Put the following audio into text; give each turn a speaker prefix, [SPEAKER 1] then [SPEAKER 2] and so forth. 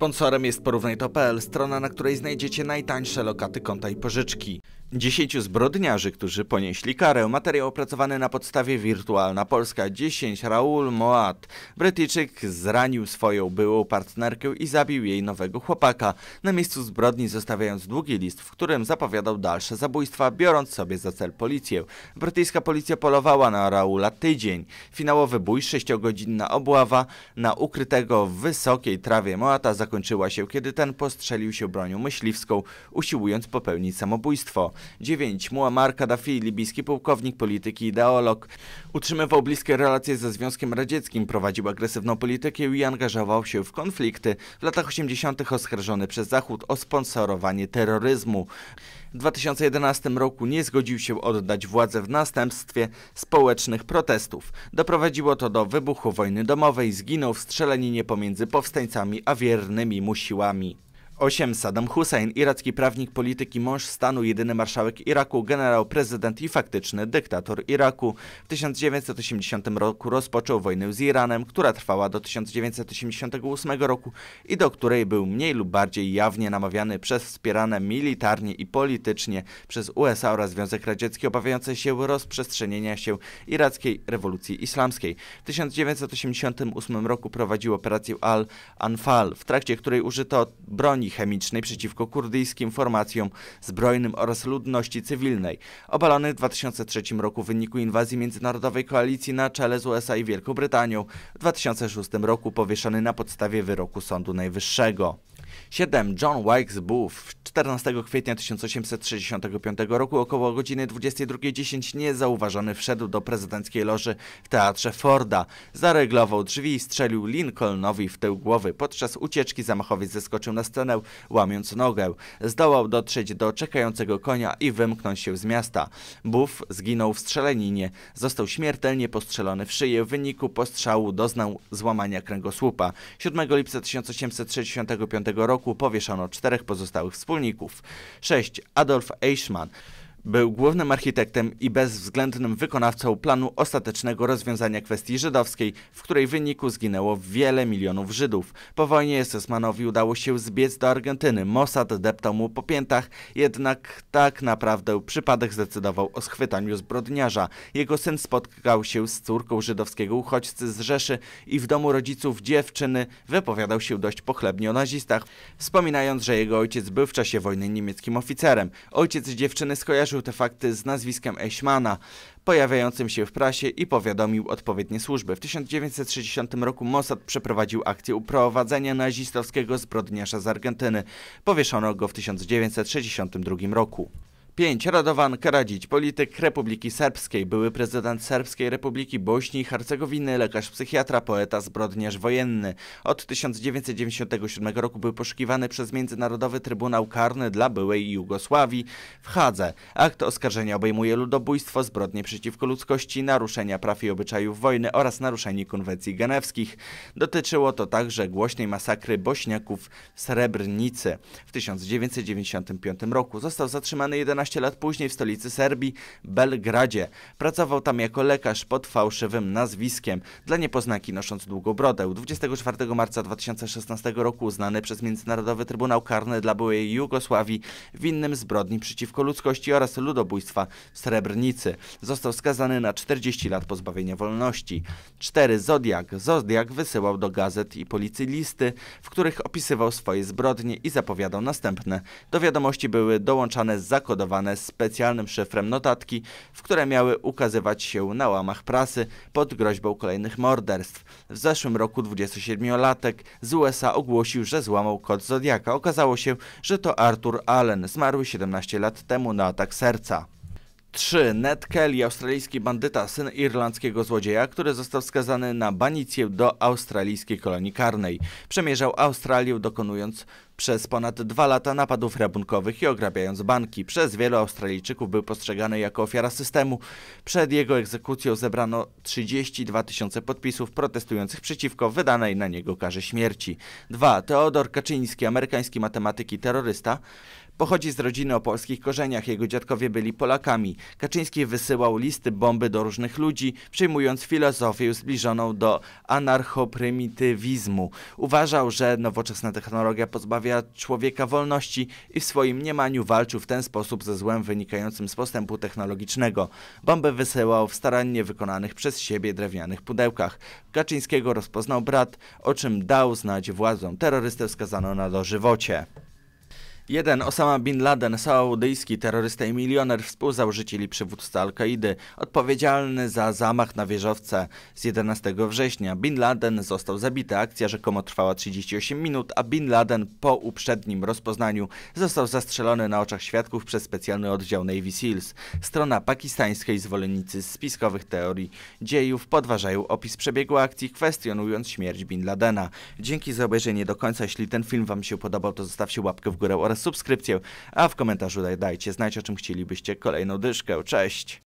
[SPEAKER 1] Sponsorem jest porównaj.pl, strona, na której znajdziecie najtańsze lokaty konta i pożyczki. Dziesięciu zbrodniarzy, którzy ponieśli karę. Materiał opracowany na podstawie Wirtualna Polska. 10. Raul Moat. Brytyjczyk zranił swoją byłą partnerkę i zabił jej nowego chłopaka. Na miejscu zbrodni zostawiając długi list, w którym zapowiadał dalsze zabójstwa, biorąc sobie za cel policję. Brytyjska policja polowała na Raula tydzień. Finałowy bój, sześciogodzinna obława na ukrytego w wysokiej trawie Moata zakończyła się, kiedy ten postrzelił się bronią myśliwską, usiłując popełnić samobójstwo. 9. Muammar Kaddafi, libijski pułkownik, polityki ideolog. Utrzymywał bliskie relacje ze Związkiem Radzieckim, prowadził agresywną politykę i angażował się w konflikty. W latach 80. oskarżony przez Zachód o sponsorowanie terroryzmu. W 2011 roku nie zgodził się oddać władzy w następstwie społecznych protestów. Doprowadziło to do wybuchu wojny domowej, zginął w strzelaninie pomiędzy powstańcami a wiernymi mu siłami. 8. Saddam Hussein, iracki prawnik, polityk i mąż stanu, jedyny marszałek Iraku, generał, prezydent i faktyczny dyktator Iraku. W 1980 roku rozpoczął wojnę z Iranem, która trwała do 1988 roku i do której był mniej lub bardziej jawnie namawiany przez wspierane militarnie i politycznie przez USA oraz Związek Radziecki obawiające się rozprzestrzenienia się irackiej rewolucji islamskiej. W 1988 roku prowadził operację Al-Anfal, w trakcie której użyto broni chemicznej przeciwko kurdyjskim formacjom zbrojnym oraz ludności cywilnej, Obalony w 2003 roku w wyniku inwazji międzynarodowej koalicji na czele z USA i Wielką Brytanią, w 2006 roku powieszony na podstawie wyroku Sądu Najwyższego. 7. John Wilkes Booth, 14 kwietnia 1865 roku około godziny 22.10 niezauważony wszedł do prezydenckiej loży w teatrze Forda. Zareglował drzwi i strzelił Lincolnowi w tył głowy. Podczas ucieczki zamachowiec zeskoczył na scenę, łamiąc nogę. Zdołał dotrzeć do czekającego konia i wymknąć się z miasta. Buff zginął w strzeleninie. Został śmiertelnie postrzelony w szyję. W wyniku postrzału doznał złamania kręgosłupa. 7 lipca 1865 roku powieszono czterech pozostałych wspólników rolników. 6. Adolf Eichmann. Był głównym architektem i bezwzględnym wykonawcą planu ostatecznego rozwiązania kwestii żydowskiej, w której wyniku zginęło wiele milionów Żydów. Po wojnie SS-manowi udało się zbiec do Argentyny. Mossad deptał mu po piętach, jednak tak naprawdę przypadek zdecydował o schwytaniu zbrodniarza. Jego syn spotkał się z córką żydowskiego uchodźcy z Rzeszy i w domu rodziców dziewczyny wypowiadał się dość pochlebnie o nazistach, wspominając, że jego ojciec był w czasie wojny niemieckim oficerem. Ojciec dziewczyny skojarzył wyjaśnił te fakty z nazwiskiem Eichmana, pojawiającym się w prasie i powiadomił odpowiednie służby. W 1960 roku Mossad przeprowadził akcję uprowadzenia nazistowskiego zbrodniarza z Argentyny. Powieszono go w 1962 roku. 5. Radovan Karadzic, polityk Republiki Serbskiej, były prezydent Serbskiej Republiki Bośni i Hercegowiny, lekarz psychiatra, poeta, zbrodniarz wojenny. Od 1997 roku był poszukiwany przez Międzynarodowy Trybunał Karny dla byłej Jugosławii w Hadze. Akt oskarżenia obejmuje ludobójstwo, zbrodnie przeciwko ludzkości, naruszenia praw i obyczajów wojny oraz naruszenie konwencji genewskich. Dotyczyło to także głośnej masakry bośniaków w Srebrnicy. W 1995 roku został zatrzymany 11 15 lat później w stolicy Serbii, Belgradzie. Pracował tam jako lekarz pod fałszywym nazwiskiem dla niepoznaki nosząc długą brodę. 24 marca 2016 roku uznany przez Międzynarodowy Trybunał Karny dla byłej Jugosławii winnym zbrodni przeciwko ludzkości oraz ludobójstwa w Srebrnicy. Został skazany na 40 lat pozbawienia wolności. 4. Zodiak. Zodiak wysyłał do gazet i policji listy, w których opisywał swoje zbrodnie i zapowiadał następne. Do wiadomości były dołączane zakodowane przygotowane specjalnym szyfrem notatki, w które miały ukazywać się na łamach prasy pod groźbą kolejnych morderstw. W zeszłym roku 27-latek z USA ogłosił, że złamał kod Zodiaka. Okazało się, że to Arthur Allen, zmarły 17 lat temu na atak serca. 3. Ned Kelly, australijski bandyta, syn irlandzkiego złodzieja, który został skazany na banicję do australijskiej kolonii karnej. Przemierzał Australię dokonując przez ponad dwa lata napadów rabunkowych i ograbiając banki, przez wielu Australijczyków był postrzegany jako ofiara systemu. Przed jego egzekucją zebrano 32 tysiące podpisów protestujących przeciwko wydanej na niego karze śmierci. 2. Teodor Kaczyński, amerykański matematyk i terrorysta, Pochodzi z rodziny o polskich korzeniach, jego dziadkowie byli Polakami. Kaczyński wysyłał listy bomby do różnych ludzi, przyjmując filozofię zbliżoną do anarchoprymitywizmu. Uważał, że nowoczesna technologia pozbawia pozbawia człowieka wolności i w swoim mniemaniu walczył w ten sposób ze złem wynikającym z postępu technologicznego. Bombę wysyłał w starannie wykonanych przez siebie drewnianych pudełkach. Kaczyńskiego rozpoznał brat, o czym dał znać władzom. Terrorystę skazano na dożywocie. 1. Osama Bin Laden, saudyjski terrorysta i milioner, współzałożyciel i przywódca Al-Kaidy, odpowiedzialny za zamach na wieżowce z 11 września. Bin Laden został zabity. Akcja rzekomo trwała 38 minut, a Bin Laden po uprzednim rozpoznaniu został zastrzelony na oczach świadków przez specjalny oddział Navy SEALs. Strona pakistańskiej zwolennicy spiskowych teorii dziejów podważają opis przebiegu akcji, kwestionując śmierć Bin Ladena. Dzięki za obejrzenie do końca. Jeśli ten film Wam się podobał, to zostawcie łapkę w górę oraz subskrypcję, a w komentarzu dajcie znać, o czym chcielibyście kolejną dyszkę. Cześć!